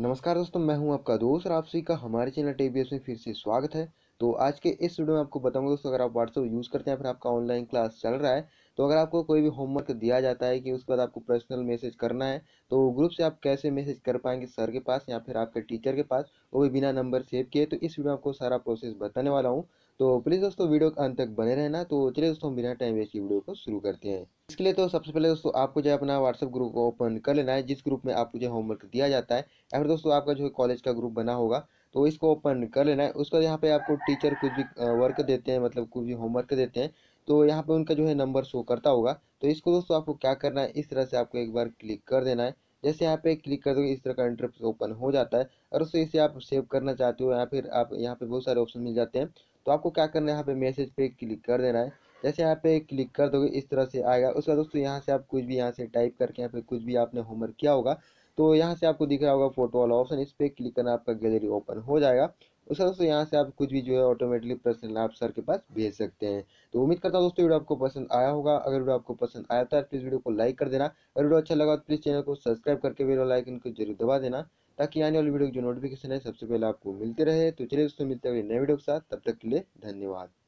नमस्कार दोस्तों मैं हूं आपका दोस्त आपसी का हमारे चैनल टी में फिर से स्वागत है तो आज के इस वीडियो में आपको बताऊंगा दोस्तों अगर आप व्हाट्सअप यूज़ करते हैं फिर आपका ऑनलाइन क्लास चल रहा है तो अगर आपको कोई भी होमवर्क दिया जाता है कि उसके बाद आपको पर्सनल मैसेज करना है तो ग्रुप से आप कैसे मैसेज कर पाएंगे सर के पास या फिर आपके टीचर के पास वो भी बिना नंबर सेव किए तो इस वीडियो में आपको सारा प्रोसेस बताने वाला हूँ तो प्लीज़ दोस्तों वीडियो के अंत तक बने रहना तो चलिए दोस्तों बिना टाइम वेस्ट की वीडियो को शुरू करते हैं इसके लिए तो सबसे पहले दोस्तों आपको जो है अपना व्हाट्सअप ग्रुप ओपन कर लेना है जिस ग्रुप में आपको जो होमवर्क दिया जाता है या फिर दोस्तों आपका जो है कॉलेज का ग्रुप बना होगा तो इसको ओपन कर लेना है उसके बाद यहाँ पे आपको टीचर कुछ भी वर्क देते हैं मतलब कुछ भी होमवर्क देते हैं तो यहाँ पे उनका जो है नंबर शो करता होगा तो इसको दोस्तों आपको क्या करना है इस तरह से आपको एक बार क्लिक कर देना है जैसे यहाँ पे क्लिक कर दोगे इस तरह का इंटरफेस ओपन हो जाता है और उससे इसे आप सेव करना चाहते हो या फिर आप यहाँ पे बहुत सारे ऑप्शन मिल जाते हैं तो आपको क्या करना है यहाँ पे मैसेज पे क्लिक कर देना है जैसे यहाँ पे क्लिक कर दोगे इस तरह से आएगा उसका दोस्तों यहाँ से आप कुछ भी यहाँ से टाइप करके यहाँ पे कुछ भी आपने होमवर्क किया होगा तो यहाँ से आपको दिख रहा होगा फोटो वाला ऑप्शन इस पर क्लिक करना आपका गैलरी ओपन हो जाएगा उसका दोस्तों यहाँ से आप कुछ भी जो है ऑटोमेटिकली पर्सनल आप सर के पास भेज सकते हैं तो उम्मीद करता हूँ दोस्तों वीडियो आपको पसंद आया होगा अगर वीडियो आपको पसंद आया था तो प्लीज़ वीडियो को लाइक कर देना अगर वीडियो अच्छा लगा तो प्लीज़ चैनल को सब्सक्राइब करके वीडियो लाइक इनको जरूर दबा देना ताकि आने वाली वीडियो की जो नोटिफिकेशन है सबसे पहले आपको मिलते रहे तो चलिए दोस्तों मिलते हुए नए वीडियो के साथ तब तक के लिए धन्यवाद